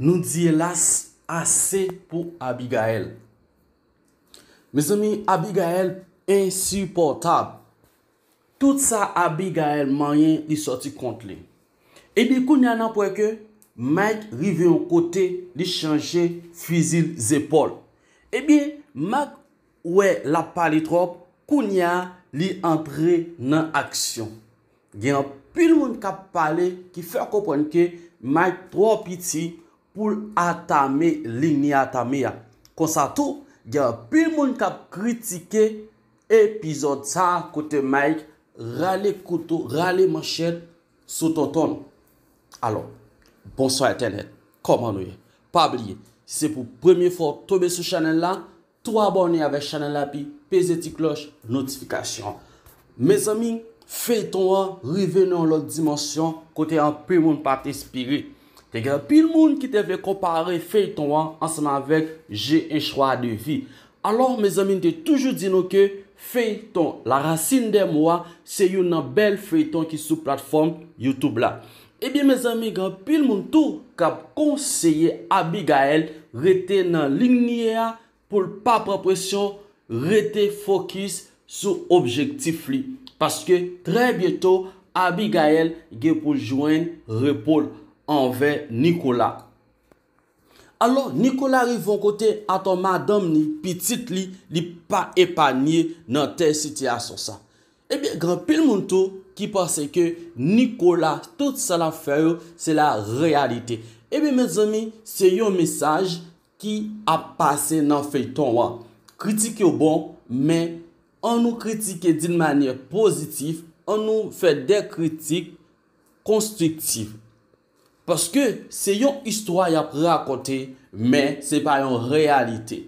Nou di elas ase pou Abigael. Mezomi, Abigael insuportab. Tout sa Abigael mayen li soti kont li. Ebi, kounya nan pweke, Mike rive yon kote li chanje fizil zepol. Ebi, Mike wè la pali trop, kounya li antre nan aksyon. Gen, pil moun kap pale, ki fèr kopwen ke Mike trop iti pou atame lin ni atame ya. Konsa tou, gen apil moun kap kritike epizod sa kote may, rale koto, rale manchel sou ton ton. Alon, bonso internet, koman nouye, pabliye, se pou premye fò tobe sou chanel la, to abone ave chanel la pi, peze ti kloch, notifikasyon. Me zami, fe ton a, revene an lòt dimansyon, kote an apil moun pati espiri. Te gen, pil moun ki te ve kompare feyton an sanan vek je en chwa de vi. Alors, mez amin te toujou di nou ke, feyton, la rasin de mou an, se yon nan bel feyton ki sou platform YouTube la. Ebyen, mez amin gen, pil moun tou kap konseye Abigael rete nan linyea pou l pa propresyon rete fokus sou objektif li. Paske, tre bieto, Abigael gen pou jwen repol. anve Nikola. Alo, Nikola rivon kote ato madam ni, pitit li, li pa epanye nan te siti asosan. Ebe, eh gran, pil moun tou, ki pase ke Nikola, tout sa la feyo, se la realite. Ebe, men zomi, se yo mesaj ki a pase nan fey tonwa. Kritike yo bon, men, an nou kritike din manye pozitif, an nou fey de kritik konstriktif. Paske se yon istwa y ap rakote, men se pa yon realite.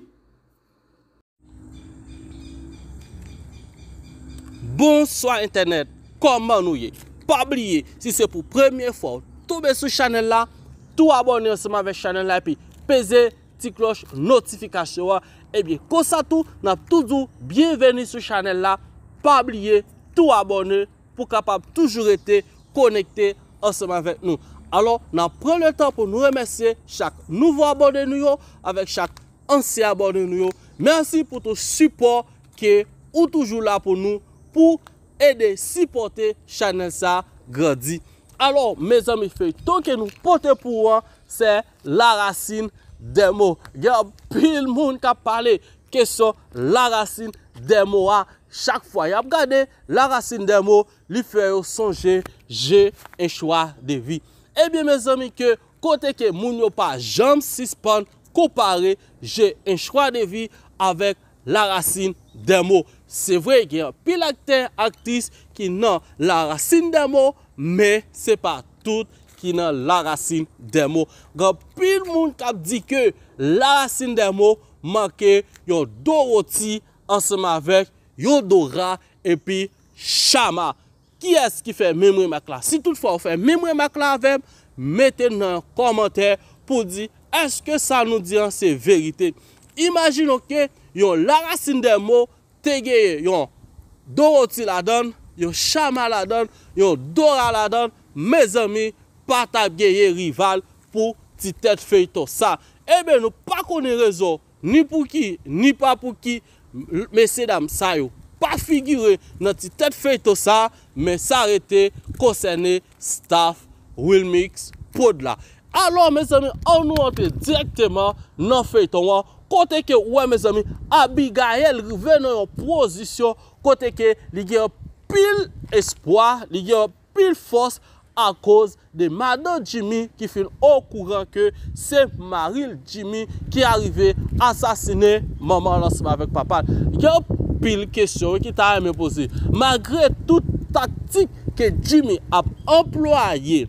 Bon soan internet, konman nou ye, pa bliye, si se pou premye fow, toube sou chanel la, tou abone osman ve chanel la, peze ti klos notifikasyon, e biye konsa tou, nap touzou, biye veni sou chanel la, pa bliye, tou abone, pou kapap toujou rete, konekte osman ve nou. alo nan prele tan pou nou remese chak nouvo abode nou yo, avek chak ansi abode nou yo, mersi pou tou support ke ou toujou la pou nou, pou ede supporte chanel sa gradi. Alo, me zami fe, ton ke nou pote pou an, se la rasin demo. Ya pil moun ka pale, ke son la rasin demo a chak fwa. Ya ap gade, la rasin demo li fwe yo sonje, je e chwa de vi. Ebyen eh menzomi ke, kote ke moun yo pa jam sispan kopare, jè en chwa de vi avèk la rasin demo. Se vwe gen, pil akte aktis ki nan la rasin demo, men se pa tout ki nan la rasin demo. Gen, pil moun kap di ke la rasin demo manke yo Doroti ansama avèk yo Dora epi Chama. Ki es ki fè memre mèk la? Si tout fò fè memre mèk la vèm Mètè nan komantè pou di Eske sa nou diyan se verite Imagino ke yon larasin de mò Tè geye yon Doroti la don Yon Chama la don Yon Dora la don Me zèmi patab geye rival Pou ti tèt fèy to sa Ebe nou pa konè rezo Ni pou ki, ni pa pou ki Mè se dam sa yo pa figyre nan ti tet fey to sa men sa rete kosene staff Wilmix pod la alon men zami an nou ante direkteman nan fey to wa kote ke wè men zami Abigail rive nan yon posisyon kote ke li gen yon pil espoi li gen yon pil fos an koz de Mado Jimmy ki fin okouran ke se Maril Jimmy ki arive asasine maman lansima vek papad yon pi pil kestyon ki ta reme posi. Magre tout taktik ke Jimmy ap employe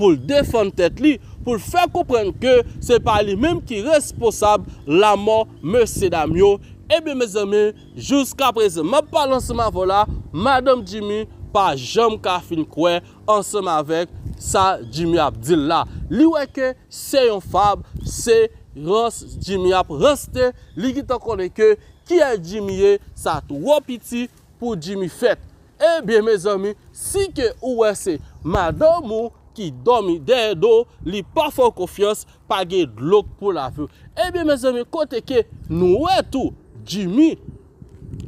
pou defon tet li, pou fè koupren ke se pa li menm ki responsab la man Mersedam yo, ebe mez eme, jouska prese ma palansman vola, Madame Jimmy pa jom ka fin kwen, ansenman vek sa Jimmy ap dil la. Li weke se yon fab, se rons Jimmy ap roste, li ki ta kone ke, ki el jimiye sa tou wopiti pou jimi fet. Ebyen me zami, si ke ouwe se, madan mou ki domi dey do, li pa fon kofiyans, pa ge glok pou la fe. Ebyen me zami, kote ke nouwe tou, jimi,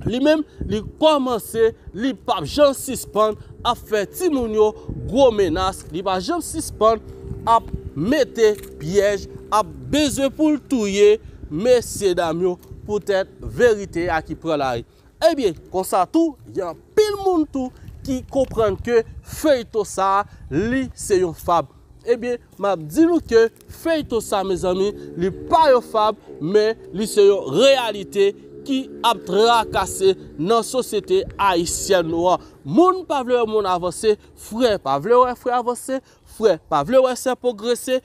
li menm li komanse, li pap jansispan, a feti nounyo gwo menas, li pap jansispan, ap mette pyej, ap beze pou touye, me seda myo, pou tèt verite a ki eh pre la ri. Ebyen, konsa tou, yon pil moun tou ki komprende ke fey to sa li seyon fab. Ebyen, mab di nou ke fey to sa, me zami, li pa yo fab, me li seyon realite ki ap dra kase nan sosete a isyen noua. Moun pa vle ou moun avanse, frey pa vle ou e frey avanse, frey pa vle ou e sey pogrese,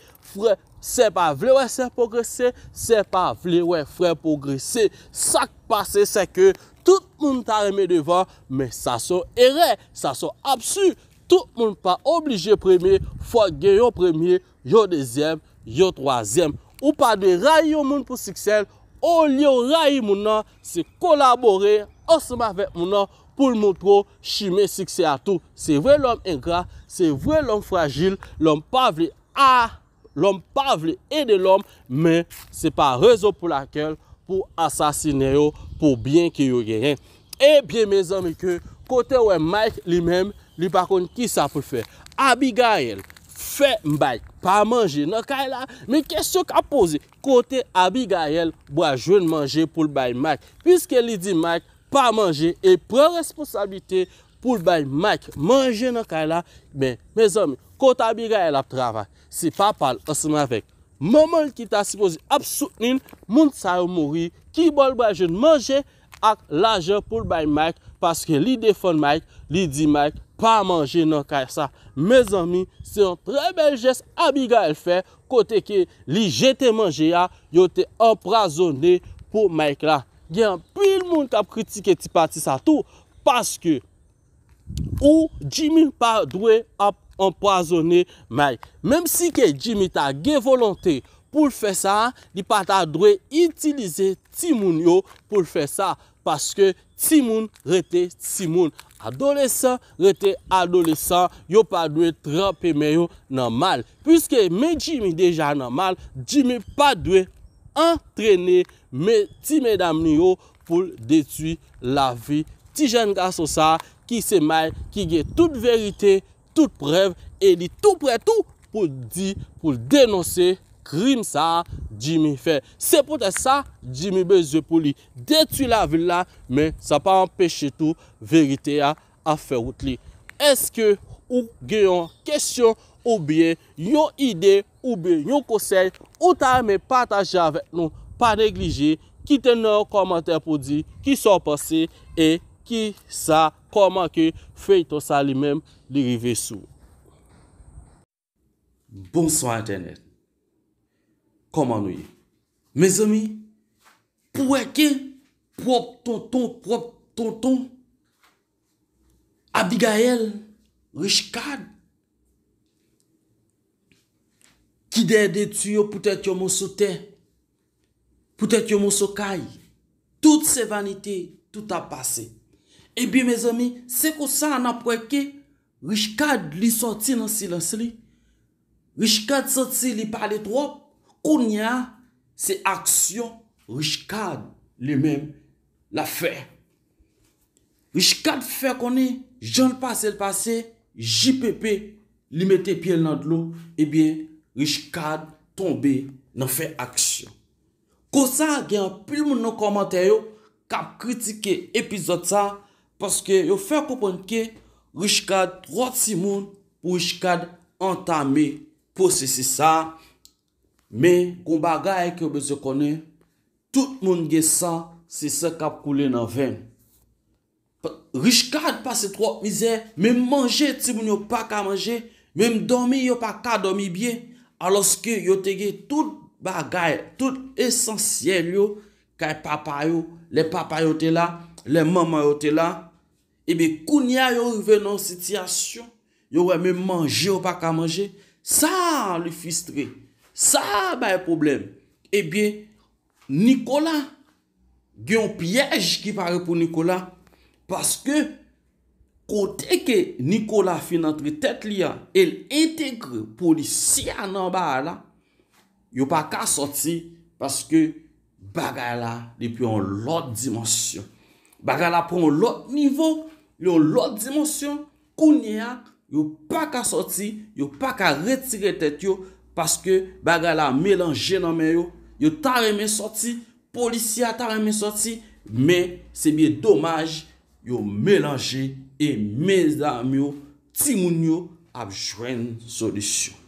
Se pa vle wey se progresè, se pa vle wey fre progresè. Sak pase se ke, tout moun ta reme devan, men sa son ere, sa son absu. Tout moun pa oblije premye, fwa gen yo premye, yo dezyem, yo troasyem. Ou pa de ray yo moun pou siksel, ou liyo ray moun nan, se kolaborè, osman vek moun nan, pou l moun pro shime siksel atou. Se vwe lom engras, se vwe lom fragil, lom pa vle a a. L'om pa vle ede l'om, men se pa rezo pou lakel pou asasine yo pou byen ki yo genyen. Ebyen, eh me zanmi ke, kote wè Mike li mem, li pa kon ki sa pou fè. Abigael fè mbay, pa manje nan kay la, men kesyon ka pose, kote Abigael bo a jwen manje pou l'bay Mike. Piske li di Mike, pa manje, e pre responsabite pou l'bay Mike manje nan kay la, men, me zanmi, kote Abigael ap travak, si pa pal osman vek. Moman ki ta sipozi ap soutnin, moun sa yo mori, ki bol bay jen manje ak la jen pou bay Mike, paske li defon Mike, li di Mike, pa manje nan kay sa. Mez ami, se yon tre bel jes abiga el fe, kote ke li jete manje ya, yo te oprazone pou Mike la. Gen, pil moun kap kritike ti pati sa tou, paske, ou jimil pa dwe ap empoazone may. Mem si ke jimi ta ge volante pou fè sa, di pata dwe itilize timoun yo pou fè sa, paske timoun rete timoun. Adolesan rete adolesan yo pa dwe trape me yo nan mal. Piske me jimi deja nan mal, jimi pa dwe antrene me timedam ni yo pou detui la vi. Ti jen gaso sa, ki se may ki ge tout verite Tout preve e li tout pre tout pou di pou denose krim sa jimi fe. Se pou te sa jimi beze pou li detu la vil la men sa pa empeshe tout verite a afe wote li. Eske ou geyon kesyon ou bien yon ide ou bien yon kosey ou ta me pataje avek nou pa neglije. Kitene yon komenter pou di ki so pase e komente. Ki sa, koman ki, fey to sa li men, li rive sou. Bonswa internet, koman nou ye. Me zomi, pou e ke, prop tonton, prop tonton, Abigael, Richkade, ki de de tu yo, poutet yo mou sote, poutet yo mou sokay, tout se vanite, tout a pase. E bi me zomi, se ko sa an apweke, Rishkad li soti nan silans li, Rishkad soti li pale trop, konye an, se aksyon, Rishkad li men la fe. Rishkad fe konye, jen l'pase l'pase, JPP li mette piel nan dlo, e eh bi Rishkad tombe nan fe aksyon. Ko sa gen, pil moun nan komentaryo, kap kritike epizot sa, Paske yo fè kouponke, rishkad trot si moun, ou rishkad antame posisi sa. Me, kon bagay e ki yo bezè konen, tout moun ge san, se se kap koule nan ven. Rishkad pasi trot mizè, mem manje ti moun yo pa ka manje, mem domi yo pa ka domi bie, aloske yo tege tout bagay, tout esensyen yo, kè papay yo, le papay yo te la, Le maman yo te la, ebe kounya yo rive nan sityasyon, yo wè mè manje yo pa ka manje, sa li fistre, sa ba e problem. Ebe Nikola, gen piyej ki pare pou Nikola, paske kote ke Nikola finantri tet li an, el integre polisi anan ba ala, yo pa ka soti paske baga ala depi an lot dimensyon. Bagala proun lout nivou, yon lout dimonsyon, kounye a, yon pa ka soti, yon pa ka retire tet yo, paske bagala melanje nanmen yo, yon taremen soti, polisya taremen soti, men sebiye domaj, yon melanje, e menz danmen yo, timoun yo, apjwen solisyon.